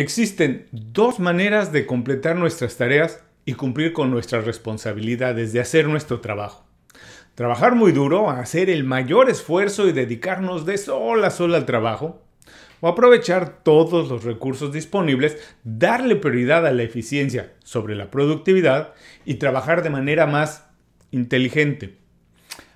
Existen dos maneras de completar nuestras tareas y cumplir con nuestras responsabilidades de hacer nuestro trabajo. Trabajar muy duro, hacer el mayor esfuerzo y dedicarnos de sol a sola al trabajo. O aprovechar todos los recursos disponibles, darle prioridad a la eficiencia sobre la productividad y trabajar de manera más inteligente.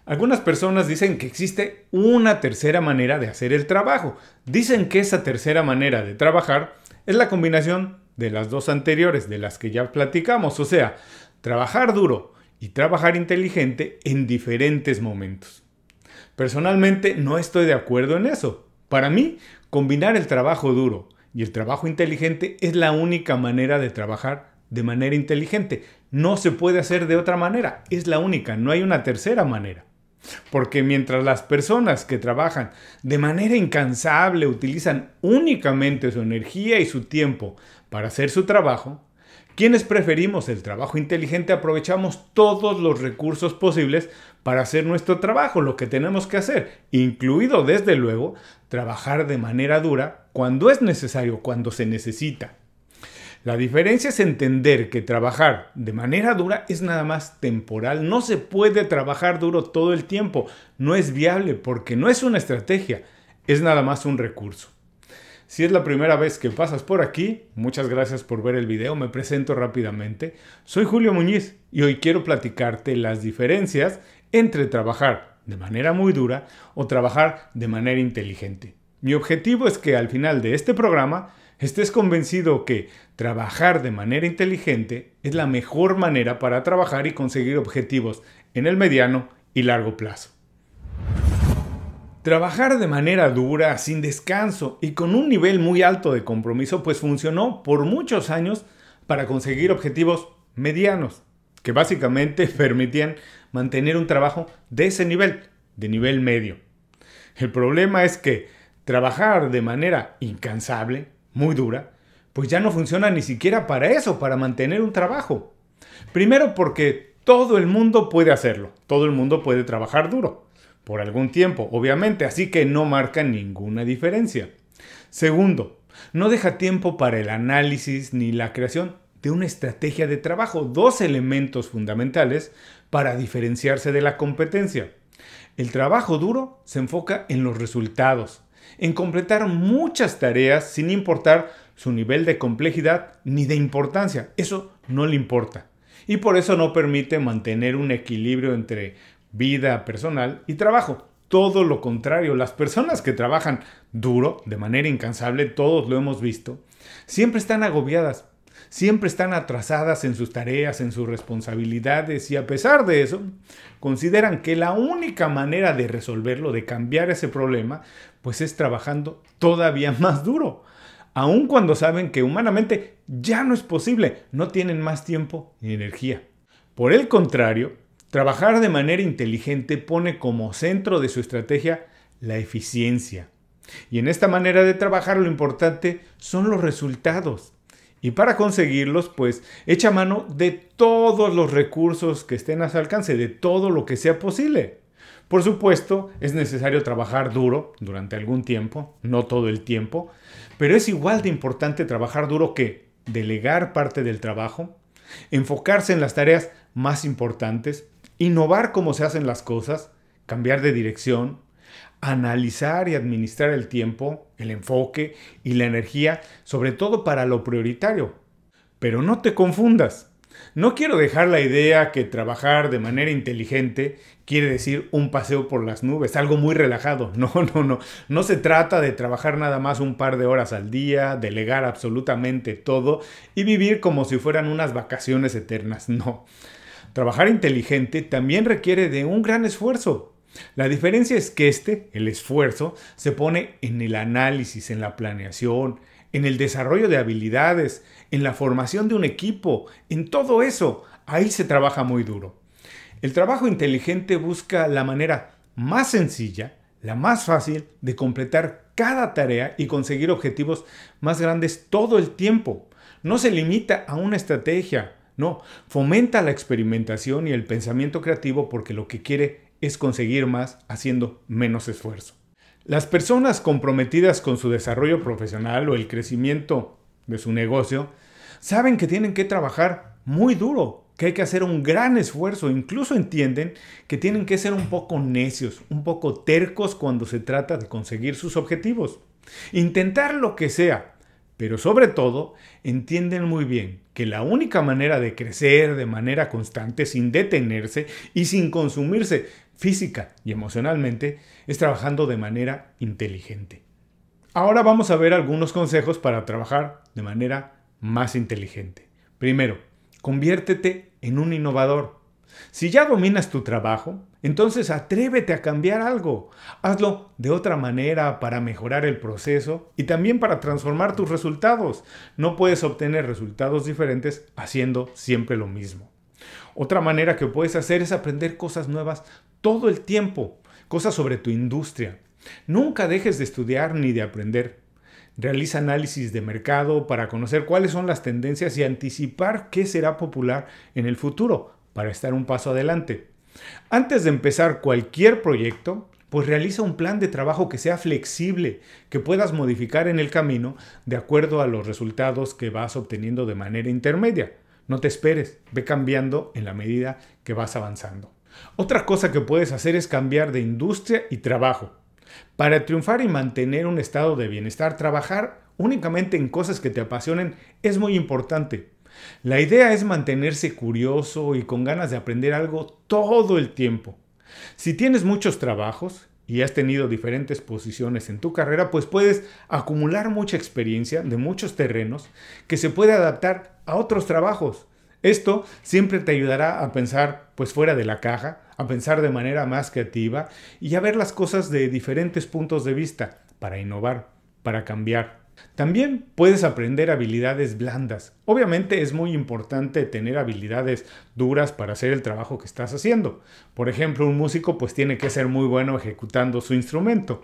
Algunas personas dicen que existe una tercera manera de hacer el trabajo. Dicen que esa tercera manera de trabajar es la combinación de las dos anteriores, de las que ya platicamos, o sea, trabajar duro y trabajar inteligente en diferentes momentos. Personalmente no estoy de acuerdo en eso. Para mí, combinar el trabajo duro y el trabajo inteligente es la única manera de trabajar de manera inteligente. No se puede hacer de otra manera, es la única, no hay una tercera manera. Porque mientras las personas que trabajan de manera incansable utilizan únicamente su energía y su tiempo para hacer su trabajo, quienes preferimos el trabajo inteligente aprovechamos todos los recursos posibles para hacer nuestro trabajo, lo que tenemos que hacer, incluido desde luego trabajar de manera dura cuando es necesario, cuando se necesita. La diferencia es entender que trabajar de manera dura es nada más temporal. No se puede trabajar duro todo el tiempo. No es viable porque no es una estrategia, es nada más un recurso. Si es la primera vez que pasas por aquí, muchas gracias por ver el video, me presento rápidamente. Soy Julio Muñiz y hoy quiero platicarte las diferencias entre trabajar de manera muy dura o trabajar de manera inteligente. Mi objetivo es que al final de este programa estés convencido que trabajar de manera inteligente es la mejor manera para trabajar y conseguir objetivos en el mediano y largo plazo. Trabajar de manera dura, sin descanso y con un nivel muy alto de compromiso, pues funcionó por muchos años para conseguir objetivos medianos, que básicamente permitían mantener un trabajo de ese nivel, de nivel medio. El problema es que trabajar de manera incansable, muy dura, pues ya no funciona ni siquiera para eso, para mantener un trabajo. Primero porque todo el mundo puede hacerlo, todo el mundo puede trabajar duro, por algún tiempo, obviamente, así que no marca ninguna diferencia. Segundo, no deja tiempo para el análisis ni la creación de una estrategia de trabajo, dos elementos fundamentales para diferenciarse de la competencia. El trabajo duro se enfoca en los resultados, en completar muchas tareas sin importar su nivel de complejidad ni de importancia. Eso no le importa. Y por eso no permite mantener un equilibrio entre vida personal y trabajo. Todo lo contrario, las personas que trabajan duro, de manera incansable, todos lo hemos visto, siempre están agobiadas siempre están atrasadas en sus tareas, en sus responsabilidades y a pesar de eso, consideran que la única manera de resolverlo, de cambiar ese problema, pues es trabajando todavía más duro. Aun cuando saben que humanamente ya no es posible, no tienen más tiempo ni energía. Por el contrario, trabajar de manera inteligente pone como centro de su estrategia la eficiencia. Y en esta manera de trabajar lo importante son los resultados, y para conseguirlos, pues echa mano de todos los recursos que estén a su alcance, de todo lo que sea posible. Por supuesto, es necesario trabajar duro durante algún tiempo, no todo el tiempo, pero es igual de importante trabajar duro que delegar parte del trabajo, enfocarse en las tareas más importantes, innovar cómo se hacen las cosas, cambiar de dirección, analizar y administrar el tiempo, el enfoque y la energía, sobre todo para lo prioritario. Pero no te confundas. No quiero dejar la idea que trabajar de manera inteligente quiere decir un paseo por las nubes, algo muy relajado. No, no, no. No se trata de trabajar nada más un par de horas al día, delegar absolutamente todo y vivir como si fueran unas vacaciones eternas. No. Trabajar inteligente también requiere de un gran esfuerzo, la diferencia es que este, el esfuerzo, se pone en el análisis, en la planeación, en el desarrollo de habilidades, en la formación de un equipo, en todo eso. Ahí se trabaja muy duro. El trabajo inteligente busca la manera más sencilla, la más fácil de completar cada tarea y conseguir objetivos más grandes todo el tiempo. No se limita a una estrategia, no, fomenta la experimentación y el pensamiento creativo porque lo que quiere es conseguir más haciendo menos esfuerzo. Las personas comprometidas con su desarrollo profesional o el crecimiento de su negocio saben que tienen que trabajar muy duro, que hay que hacer un gran esfuerzo, incluso entienden que tienen que ser un poco necios, un poco tercos cuando se trata de conseguir sus objetivos. Intentar lo que sea, pero sobre todo entienden muy bien que la única manera de crecer de manera constante, sin detenerse y sin consumirse física y emocionalmente, es trabajando de manera inteligente. Ahora vamos a ver algunos consejos para trabajar de manera más inteligente. Primero, conviértete en un innovador. Si ya dominas tu trabajo, entonces atrévete a cambiar algo. Hazlo de otra manera para mejorar el proceso y también para transformar tus resultados. No puedes obtener resultados diferentes haciendo siempre lo mismo. Otra manera que puedes hacer es aprender cosas nuevas todo el tiempo cosas sobre tu industria. Nunca dejes de estudiar ni de aprender. Realiza análisis de mercado para conocer cuáles son las tendencias y anticipar qué será popular en el futuro para estar un paso adelante. Antes de empezar cualquier proyecto, pues realiza un plan de trabajo que sea flexible, que puedas modificar en el camino de acuerdo a los resultados que vas obteniendo de manera intermedia. No te esperes, ve cambiando en la medida que vas avanzando. Otra cosa que puedes hacer es cambiar de industria y trabajo. Para triunfar y mantener un estado de bienestar, trabajar únicamente en cosas que te apasionen es muy importante. La idea es mantenerse curioso y con ganas de aprender algo todo el tiempo. Si tienes muchos trabajos y has tenido diferentes posiciones en tu carrera, pues puedes acumular mucha experiencia de muchos terrenos que se puede adaptar a otros trabajos. Esto siempre te ayudará a pensar pues fuera de la caja, a pensar de manera más creativa y a ver las cosas de diferentes puntos de vista para innovar, para cambiar. También puedes aprender habilidades blandas. Obviamente es muy importante tener habilidades duras para hacer el trabajo que estás haciendo. Por ejemplo, un músico pues tiene que ser muy bueno ejecutando su instrumento.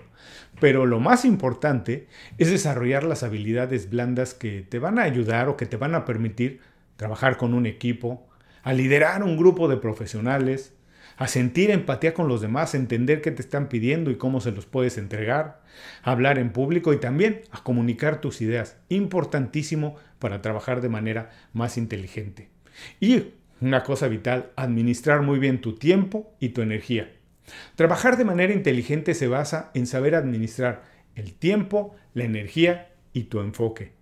Pero lo más importante es desarrollar las habilidades blandas que te van a ayudar o que te van a permitir trabajar con un equipo, a liderar un grupo de profesionales, a sentir empatía con los demás, entender qué te están pidiendo y cómo se los puedes entregar, hablar en público y también a comunicar tus ideas. Importantísimo para trabajar de manera más inteligente. Y una cosa vital, administrar muy bien tu tiempo y tu energía. Trabajar de manera inteligente se basa en saber administrar el tiempo, la energía y tu enfoque.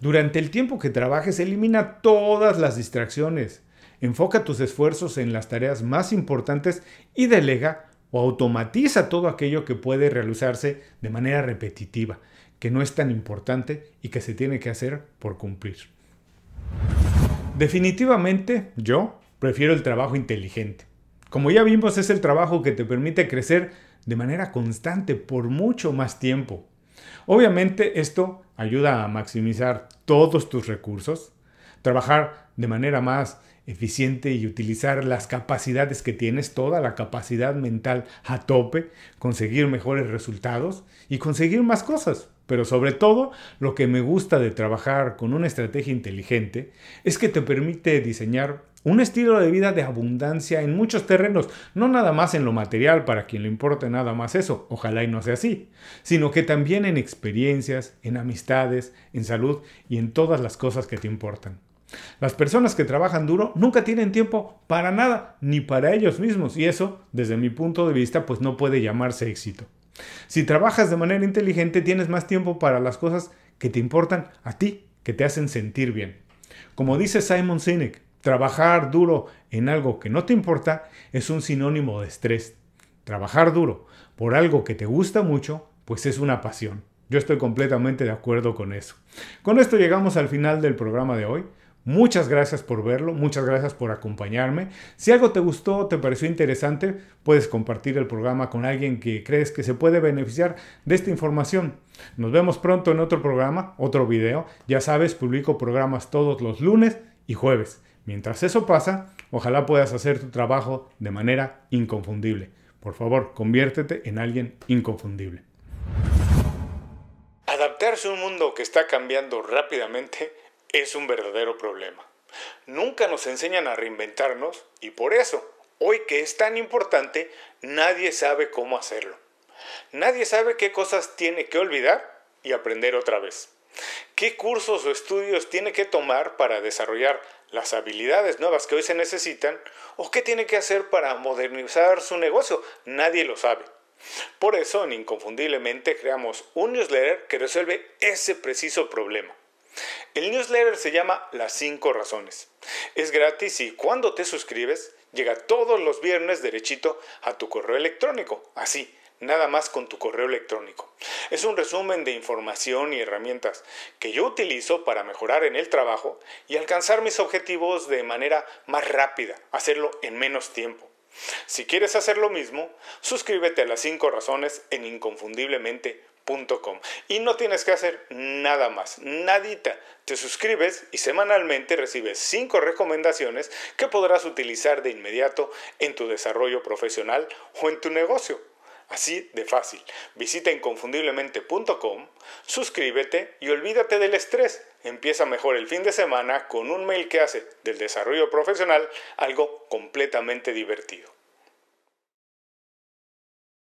Durante el tiempo que trabajes, elimina todas las distracciones. Enfoca tus esfuerzos en las tareas más importantes y delega o automatiza todo aquello que puede realizarse de manera repetitiva, que no es tan importante y que se tiene que hacer por cumplir. Definitivamente, yo prefiero el trabajo inteligente. Como ya vimos, es el trabajo que te permite crecer de manera constante por mucho más tiempo. Obviamente esto ayuda a maximizar todos tus recursos, trabajar de manera más eficiente y utilizar las capacidades que tienes, toda la capacidad mental a tope, conseguir mejores resultados y conseguir más cosas. Pero sobre todo, lo que me gusta de trabajar con una estrategia inteligente es que te permite diseñar un estilo de vida de abundancia en muchos terrenos, no nada más en lo material, para quien le importe nada más eso, ojalá y no sea así, sino que también en experiencias, en amistades, en salud y en todas las cosas que te importan. Las personas que trabajan duro nunca tienen tiempo para nada, ni para ellos mismos, y eso, desde mi punto de vista, pues no puede llamarse éxito. Si trabajas de manera inteligente, tienes más tiempo para las cosas que te importan a ti, que te hacen sentir bien. Como dice Simon Sinek, trabajar duro en algo que no te importa es un sinónimo de estrés. Trabajar duro por algo que te gusta mucho, pues es una pasión. Yo estoy completamente de acuerdo con eso. Con esto llegamos al final del programa de hoy. Muchas gracias por verlo, muchas gracias por acompañarme. Si algo te gustó, te pareció interesante, puedes compartir el programa con alguien que crees que se puede beneficiar de esta información. Nos vemos pronto en otro programa, otro video. Ya sabes, publico programas todos los lunes y jueves. Mientras eso pasa, ojalá puedas hacer tu trabajo de manera inconfundible. Por favor, conviértete en alguien inconfundible. Adaptarse a un mundo que está cambiando rápidamente es un verdadero problema. Nunca nos enseñan a reinventarnos y por eso, hoy que es tan importante, nadie sabe cómo hacerlo. Nadie sabe qué cosas tiene que olvidar y aprender otra vez. ¿Qué cursos o estudios tiene que tomar para desarrollar las habilidades nuevas que hoy se necesitan? ¿O qué tiene que hacer para modernizar su negocio? Nadie lo sabe. Por eso, Inconfundiblemente, creamos un newsletter que resuelve ese preciso problema. El newsletter se llama Las 5 razones. Es gratis y cuando te suscribes llega todos los viernes derechito a tu correo electrónico. Así, nada más con tu correo electrónico. Es un resumen de información y herramientas que yo utilizo para mejorar en el trabajo y alcanzar mis objetivos de manera más rápida, hacerlo en menos tiempo. Si quieres hacer lo mismo, suscríbete a las 5 razones en inconfundiblemente. Y no tienes que hacer nada más, nadita. Te suscribes y semanalmente recibes 5 recomendaciones que podrás utilizar de inmediato en tu desarrollo profesional o en tu negocio. Así de fácil. Visita inconfundiblemente.com, suscríbete y olvídate del estrés. Empieza mejor el fin de semana con un mail que hace del desarrollo profesional algo completamente divertido.